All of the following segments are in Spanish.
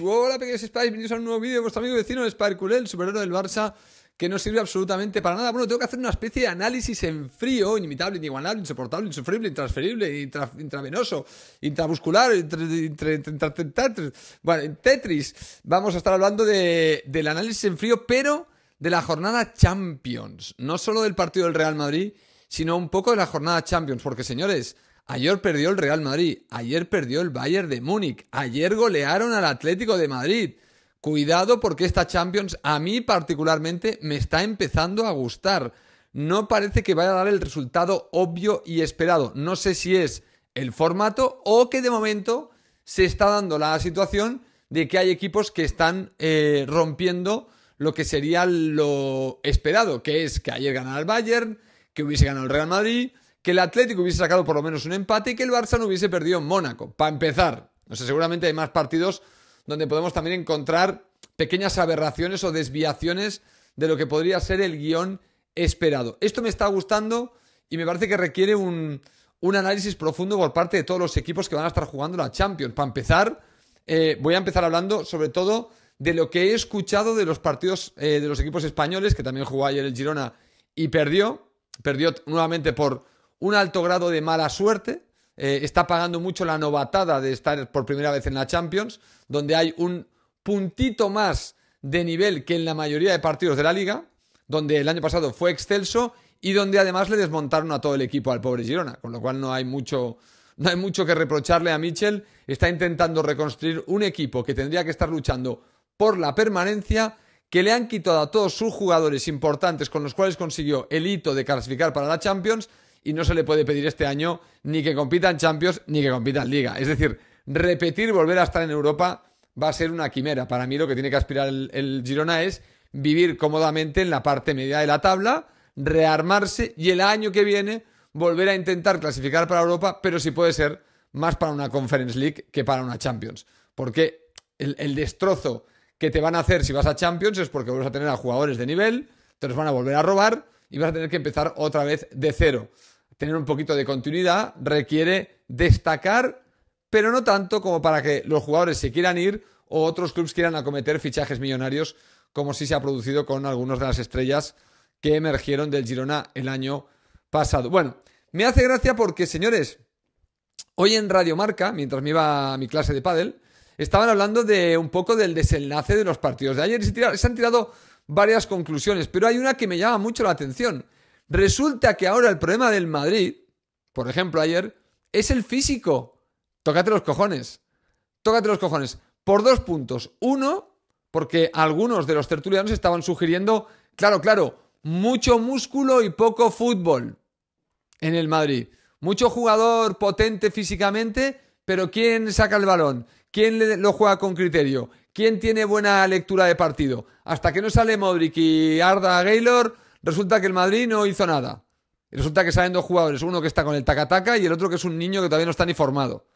Hola pequeños Spikes, bienvenidos a un nuevo vídeo de vuestro amigo vecino, vecino Sparkulel, el superhéroe del Barça, que no sirve absolutamente para nada. Bueno, tengo que hacer una especie de análisis en frío, inimitable, inigualable, insoportable, insufrible, intransferible, intravenoso, intrabuscular, intra, bueno, en Tetris. Vamos a estar hablando de, del análisis en frío, pero de la jornada Champions, no solo del partido del Real Madrid, sino un poco de la jornada Champions, porque señores, Ayer perdió el Real Madrid, ayer perdió el Bayern de Múnich, ayer golearon al Atlético de Madrid. Cuidado porque esta Champions a mí particularmente me está empezando a gustar. No parece que vaya a dar el resultado obvio y esperado. No sé si es el formato o que de momento se está dando la situación de que hay equipos que están eh, rompiendo lo que sería lo esperado, que es que ayer ganara el Bayern, que hubiese ganado el Real Madrid, que el Atlético hubiese sacado por lo menos un empate y que el Barça no hubiese perdido en Mónaco, para empezar. No sé, seguramente hay más partidos donde podemos también encontrar pequeñas aberraciones o desviaciones de lo que podría ser el guión esperado. Esto me está gustando y me parece que requiere un, análisis profundo por parte de todos los equipos que van a estar jugando la Champions. Para empezar, eh, voy a empezar hablando sobre todo de lo que he escuchado de los partidos eh, de los equipos españoles, que también jugó ayer el Girona y perdió. Perdió nuevamente por un alto grado de mala suerte. Eh, está pagando mucho la novatada de estar por primera vez en la Champions, donde hay un puntito más de nivel que en la mayoría de partidos de la liga, donde el año pasado fue excelso y donde además le desmontaron a todo el equipo al pobre Girona, con lo cual no hay mucho, no hay mucho que reprocharle a Mitchell. Está intentando reconstruir un equipo que tendría que estar luchando por la permanencia, que le han quitado a todos sus jugadores importantes con los cuales consiguió el hito de clasificar para la Champions y no se le puede pedir este año ni que compita en Champions ni que compita en Liga. Es decir, repetir, volver a estar en Europa va a ser una quimera. Para mí lo que tiene que aspirar el, Girona es vivir cómodamente en la parte media de la tabla, rearmarse y el año que viene volver a intentar clasificar para Europa, pero si puede ser más para una Conference League que para una Champions. Porque el, el, destrozo que te van a hacer si vas a Champions es porque vuelves a tener a jugadores de nivel, te los van a volver a robar, y vas a tener que empezar otra vez de cero. Tener un poquito de continuidad requiere destacar, pero no tanto como para que los jugadores se quieran ir o otros clubes quieran acometer fichajes millonarios, como si se ha producido con algunas de las estrellas que emergieron del Girona el año pasado. Bueno, me hace gracia porque, señores, hoy en Radio Marca, mientras me iba a mi clase de pádel, estaban hablando de un poco del desenlace de los partidos de ayer se han tirado varias conclusiones, pero hay una que me llama mucho la atención. Resulta que ahora el problema del Madrid, por ejemplo ayer, es el físico. Tócate los cojones. Tócate los cojones. Por dos puntos. Uno, porque algunos de los tertulianos estaban sugiriendo, claro, claro, mucho músculo y poco fútbol en el Madrid. Mucho jugador potente físicamente, pero ¿quién saca el balón? ¿Quién lo juega con criterio? ¿Quién tiene buena lectura de partido? Hasta que no sale Modric y Arda Gaylor, resulta que el Madrid no hizo nada. resulta que salen dos jugadores, uno que está con el tacataca y el otro que es un niño que todavía no está ni formado.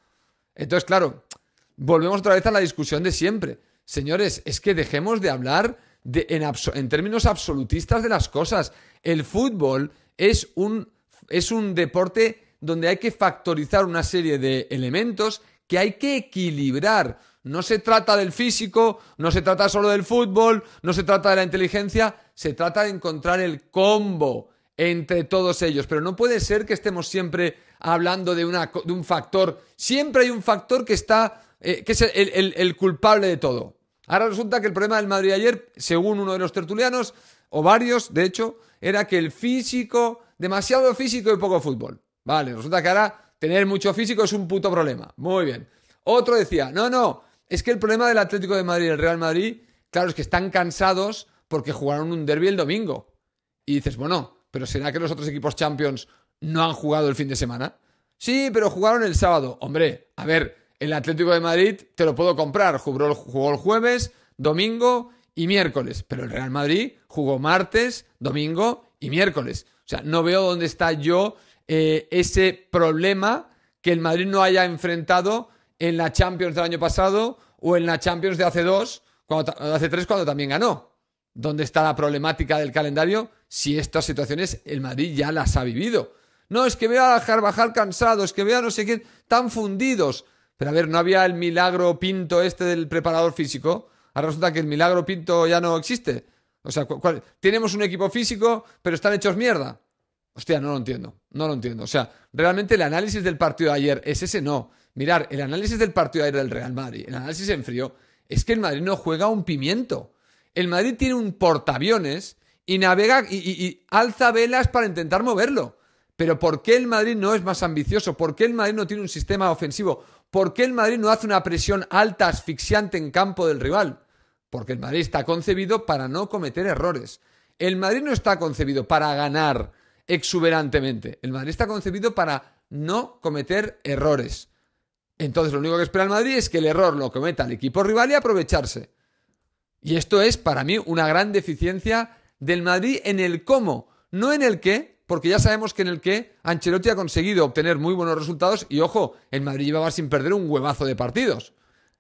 Entonces, claro, volvemos otra vez a la discusión de siempre. Señores, es que dejemos de hablar en, en, términos absolutistas de las cosas. El fútbol es un, es un deporte donde hay que factorizar una serie de elementos que hay que equilibrar. No se trata del físico, no se trata solo del fútbol, no se trata de la inteligencia, se trata de encontrar el combo entre todos ellos. Pero no puede ser que estemos siempre hablando de, una, de un factor. Siempre hay un factor que está, eh, que es el culpable de todo. Ahora resulta que el problema del Madrid ayer, según uno de los tertulianos, o varios, de hecho, era que el físico, demasiado físico y poco fútbol. Vale, resulta que ahora tener mucho físico es un puto problema. Muy bien. Otro decía, no, no, es que el problema del Atlético de Madrid y el Real Madrid, claro, es que están cansados porque jugaron un derby el domingo. Y dices, bueno, pero ¿será que los otros equipos Champions no han jugado el fin de semana? Sí, pero jugaron el sábado. Hombre, a ver, el Atlético de Madrid te lo puedo comprar. Jugó el, jueves, domingo y miércoles. Pero el Real Madrid jugó martes, domingo y miércoles. O sea, no veo dónde está yo eh, ese problema que el Madrid no haya enfrentado en la Champions del año pasado o en la Champions de hace dos, de hace tres, cuando también ganó. ¿Dónde está la problemática del calendario si estas situaciones el Madrid ya las ha vivido? No, es que veo a bajar cansado, es que veo a no sé quién, tan fundidos. Pero a ver, ¿no había el milagro pinto este del preparador físico? Ahora resulta que el milagro pinto ya no existe. O sea, ¿cuál? tenemos un equipo físico, pero están hechos mierda. Hostia, no lo entiendo, no lo entiendo. O sea, realmente el análisis del partido de ayer es ese, no mirar, el análisis del partido aéreo del Real Madrid, el análisis en frío, es que el Madrid no juega un pimiento. El Madrid tiene un portaaviones y navega y, y alza velas para intentar moverlo. Pero ¿por qué el Madrid no es más ambicioso? ¿Por qué el Madrid no tiene un sistema ofensivo? ¿Por qué el Madrid no hace una presión alta, asfixiante en campo del rival? Porque el Madrid está concebido para no cometer errores. El Madrid no está concebido para ganar exuberantemente. El Madrid está concebido para no cometer errores. Entonces lo único que espera el Madrid es que el error lo cometa el equipo rival y aprovecharse. Y esto es para mí una gran deficiencia del Madrid en el cómo, no en el qué, porque ya sabemos que en el qué Ancelotti ha conseguido obtener muy buenos resultados y ojo, el Madrid llevaba sin perder un huevazo de partidos.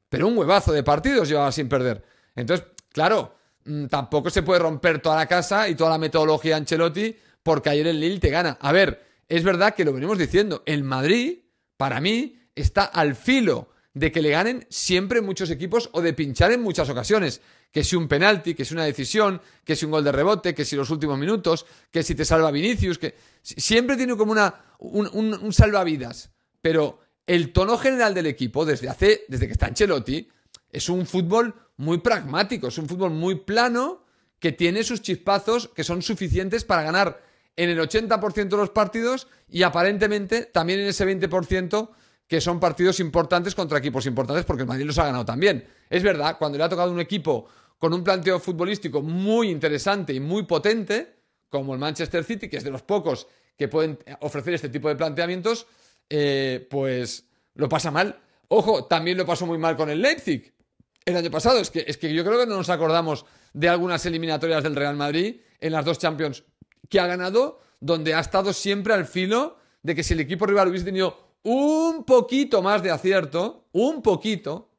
Pero un huevazo de partidos llevaba sin perder. Entonces, claro, mm, tampoco se puede romper toda la casa y toda la metodología de Ancelotti porque ayer el Lille te gana. A ver, es verdad que lo venimos diciendo, el Madrid, para mí, está al filo de que le ganen siempre muchos equipos o de pinchar en muchas ocasiones. Que si un penalti, que si una decisión, que si un gol de rebote, que si los últimos minutos, que si te salva Vinicius, que siempre tiene como una, un, salvavidas. Pero el tono general del equipo desde hace, desde que está en Ancelotti, es un fútbol muy pragmático, es un fútbol muy plano que tiene sus chispazos que son suficientes para ganar en el 80% de los partidos y aparentemente también en ese 20% que son partidos importantes contra equipos importantes porque el Madrid los ha ganado también. Es verdad, cuando le ha tocado un equipo con un planteo futbolístico muy interesante y muy potente, como el Manchester City, que es de los pocos que pueden eh, ofrecer este tipo de planteamientos, eh, pues lo pasa mal. Ojo, también lo pasó muy mal con el Leipzig el año pasado. Es que, es que yo creo que no nos acordamos de algunas eliminatorias del Real Madrid en las dos Champions que ha ganado, donde ha estado siempre al filo de que si el equipo rival hubiese tenido un poquito más de acierto, un poquito,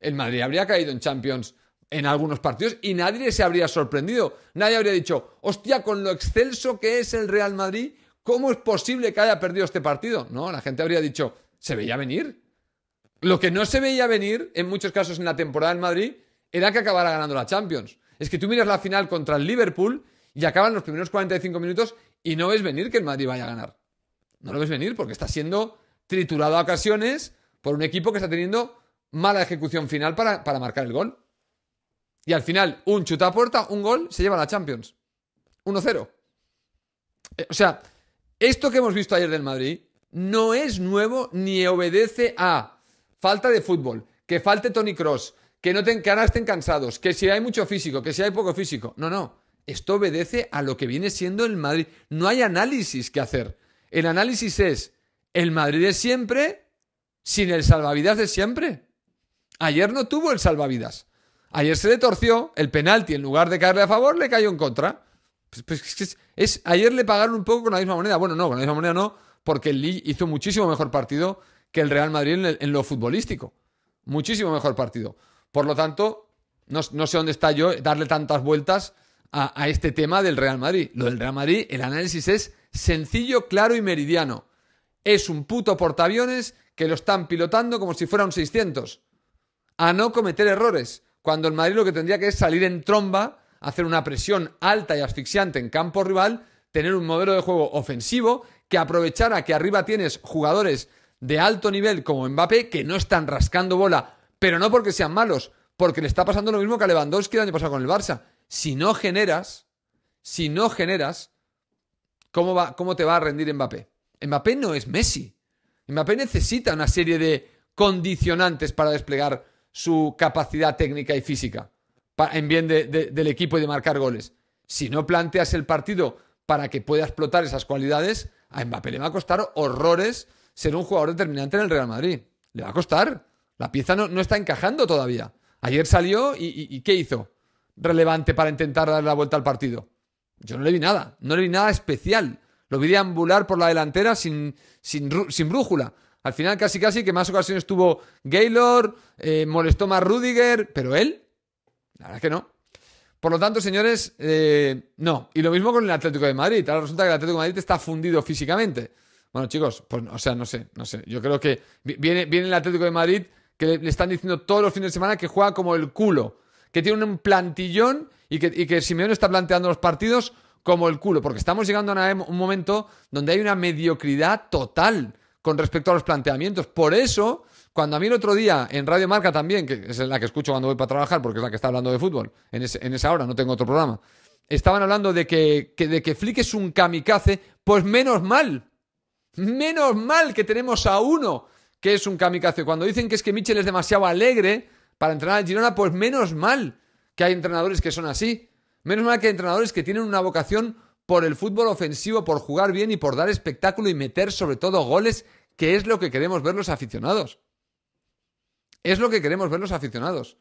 el Madrid habría caído en Champions en algunos partidos y nadie se habría sorprendido. Nadie habría dicho, hostia, con lo excelso que es el Real Madrid, ¿cómo es posible que haya perdido este partido? No, la gente habría dicho, se veía venir. Lo que no se veía venir, en muchos casos en la temporada en Madrid, era que acabara ganando la Champions. Es que tú miras la final contra el Liverpool y acaban los primeros 45 minutos y no ves venir que el Madrid vaya a ganar. No lo ves venir porque está siendo triturado a ocasiones por un equipo que está teniendo mala ejecución final para, marcar el gol. Y al final, un chuta puerta, un gol, se lleva a la Champions. 1-0. Eh, o sea, esto que hemos visto ayer del Madrid no es nuevo ni obedece a falta de fútbol, que falte Tony Cross, que, no que ahora estén cansados, que si hay mucho físico, que si hay poco físico. No, no. Esto obedece a lo que viene siendo el Madrid. No hay análisis que hacer. El análisis es el Madrid de siempre sin el salvavidas de siempre. Ayer no tuvo el salvavidas. Ayer se le torció el penalti, en lugar de caerle a favor, le cayó en contra. Pues, pues es, ayer le pagaron un poco con la misma moneda. Bueno, no, con la misma moneda no, porque el hizo muchísimo mejor partido que el Real Madrid en, lo futbolístico. Muchísimo mejor partido. Por lo tanto, no, sé dónde está yo darle tantas vueltas a este tema del Real Madrid. Lo del Real Madrid, el análisis es sencillo, claro y meridiano es un puto portaaviones que lo están pilotando como si fuera un 600. A no cometer errores, cuando el Madrid lo que tendría que es salir en tromba, hacer una presión alta y asfixiante en campo rival, tener un modelo de juego ofensivo que aprovechara que arriba tienes jugadores de alto nivel como Mbappé que no están rascando bola, pero no porque sean malos, porque le está pasando lo mismo que a Lewandowski el año pasado con el Barça. Si no generas, si no generas, ¿cómo, va, cómo te va a rendir Mbappé? Mbappé no es Messi. Mbappé necesita una serie de condicionantes para desplegar su capacidad técnica y física en bien del equipo y de marcar goles. Si no planteas el partido para que pueda explotar esas cualidades, a Mbappé le va a costar horrores ser un jugador determinante en el Real Madrid. Le va a costar. La pieza no, está encajando todavía. Ayer salió y, y, ¿qué hizo? Relevante para intentar darle la vuelta al partido. Yo no le vi nada. No le vi nada especial. Lo vi ambular por la delantera sin, brújula. Al final casi casi que más ocasiones tuvo Gaylord, eh, molestó más Rudiger, pero él, la verdad es que no. Por lo tanto, señores, eh, no. Y lo mismo con el Atlético de Madrid. Ahora resulta que el Atlético de Madrid está fundido físicamente. Bueno, chicos, pues, o sea, no sé, no sé. Yo creo que viene, viene el Atlético de Madrid que le, están diciendo todos los fines de semana que juega como el culo, que tiene un plantillón y que, y que Simeone está planteando los partidos como el culo, porque estamos llegando a em, un momento donde hay una mediocridad total con respecto a los planteamientos. Por eso, cuando a mí el otro día en Radio Marca también, que es la que escucho cuando voy para trabajar, porque es la que está hablando de fútbol, en, esa hora, no tengo otro programa, estaban hablando de que, de que Flick es un kamikaze, pues menos mal, menos mal que tenemos a uno que es un kamikaze. Cuando dicen que es que Mitchell es demasiado alegre para entrenar al Girona, pues menos mal que hay entrenadores que son así. Menos mal que hay entrenadores que tienen una vocación por el fútbol ofensivo, por jugar bien y por dar espectáculo y meter sobre todo goles, que es lo que queremos ver los aficionados. Es lo que queremos ver los aficionados.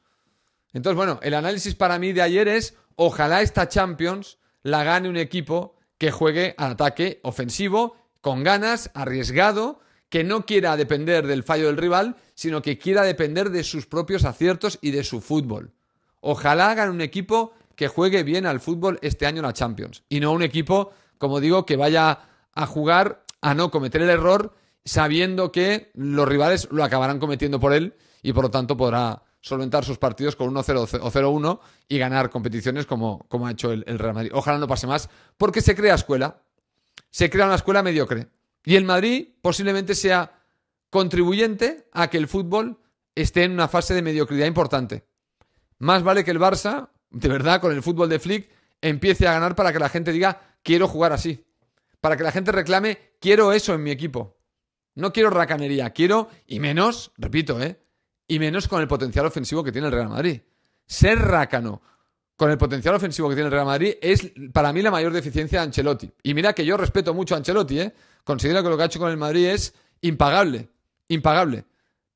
Entonces, bueno, el análisis para mí de ayer es, ojalá esta Champions la gane un equipo que juegue al ataque ofensivo, con ganas, arriesgado, que no quiera depender del fallo del rival, sino que quiera depender de sus propios aciertos y de su fútbol. Ojalá gane un equipo que juegue bien al fútbol este año en la Champions. Y no un equipo, como digo, que vaya a jugar a no cometer el error sabiendo que los rivales lo acabarán cometiendo por él y por lo tanto podrá solventar sus partidos con 1-0 o 0-1 y ganar competiciones como, como ha hecho el, Real Madrid. Ojalá no pase más, porque se crea escuela, se crea una escuela mediocre. Y el Madrid posiblemente sea contribuyente a que el fútbol esté en una fase de mediocridad importante. Más vale que el Barça de verdad, con el fútbol de Flick, empiece a ganar para que la gente diga, quiero jugar así. Para que la gente reclame, quiero eso en mi equipo. No quiero racanería, quiero, y menos, repito, ¿eh? Y menos con el potencial ofensivo que tiene el Real Madrid. Ser rácano con el potencial ofensivo que tiene el Real Madrid es para mí la mayor deficiencia de Ancelotti. Y mira que yo respeto mucho a Ancelotti, ¿eh? Considero que lo que ha hecho con el Madrid es impagable, impagable.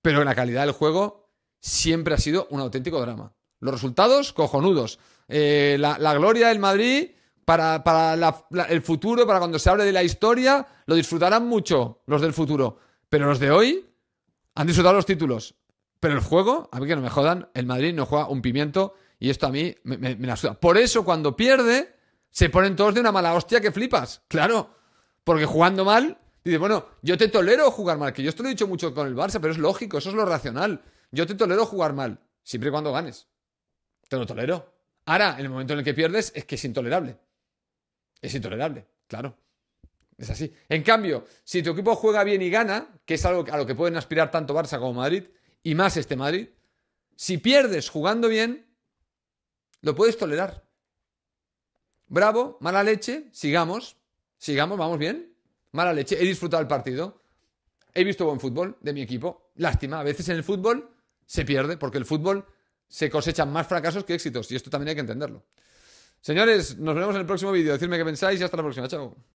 Pero la calidad del juego siempre ha sido un auténtico drama. Los resultados, cojonudos. Eh, la, gloria del Madrid para, el futuro, para cuando se hable de la historia, lo disfrutarán mucho los del futuro. Pero los de hoy han disfrutado los títulos. Pero el juego, a mí que no me jodan, el Madrid no juega un pimiento y esto a mí me, la suda. Por eso cuando pierde, se ponen todos de una mala hostia que flipas. Claro, porque jugando mal, dice bueno, yo te tolero jugar mal, que yo esto lo he dicho mucho con el Barça, pero es lógico, eso es lo racional. Yo te tolero jugar mal, siempre y cuando ganes. Te lo tolero. Ahora, en el momento en el que pierdes, es que es intolerable. Es intolerable, claro. Es así. En cambio, si tu equipo juega bien y gana, que es algo a lo que pueden aspirar tanto Barça como Madrid, y más este Madrid, si pierdes jugando bien, lo puedes tolerar. Bravo, mala leche, sigamos, sigamos, vamos bien. Mala leche, he disfrutado el partido, he visto buen fútbol de mi equipo. Lástima, a veces en el fútbol se pierde, porque el fútbol se cosechan más fracasos que éxitos. Y esto también hay que entenderlo. Señores, nos vemos en el próximo vídeo. Decidme qué pensáis y hasta la próxima. Chao.